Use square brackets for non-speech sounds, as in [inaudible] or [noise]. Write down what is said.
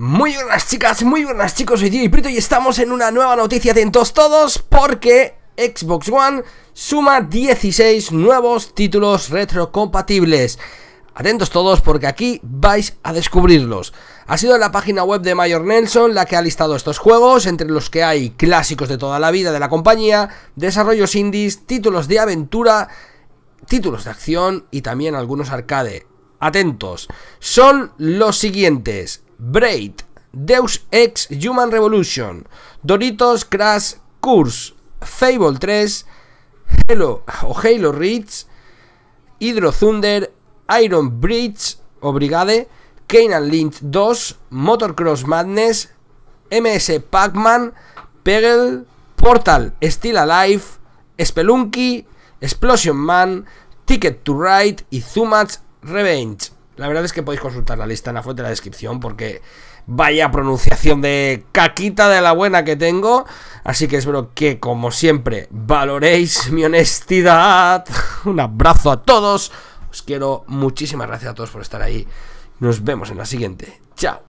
Muy buenas chicas, muy buenas chicos, soy Tío y Prito y estamos en una nueva noticia atentos todos porque Xbox One suma 16 nuevos títulos retrocompatibles. Atentos todos porque aquí vais a descubrirlos. Ha sido la página web de Mayor Nelson la que ha listado estos juegos, entre los que hay clásicos de toda la vida de la compañía, desarrollos indies, títulos de aventura, títulos de acción y también algunos arcade. Atentos, son los siguientes. Braid, Deus Ex Human Revolution, Doritos Crash Course, Fable 3, Halo o Halo Reach, Hydro Thunder, Iron Bridge o Brigade, Kane Lynch 2, Motocross Madness, MS Pac-Man, Peggle, Portal Still Alive, Spelunky, Explosion Man, Ticket to Ride y Zuma's Revenge. La verdad es que podéis consultar la lista en la fuente de la descripción porque vaya pronunciación de caquita de la buena que tengo. Así que espero que, como siempre, valoréis mi honestidad. [laughs] Un abrazo a todos. Os quiero. Muchísimas gracias a todos por estar ahí. Nos vemos en la siguiente. Chao.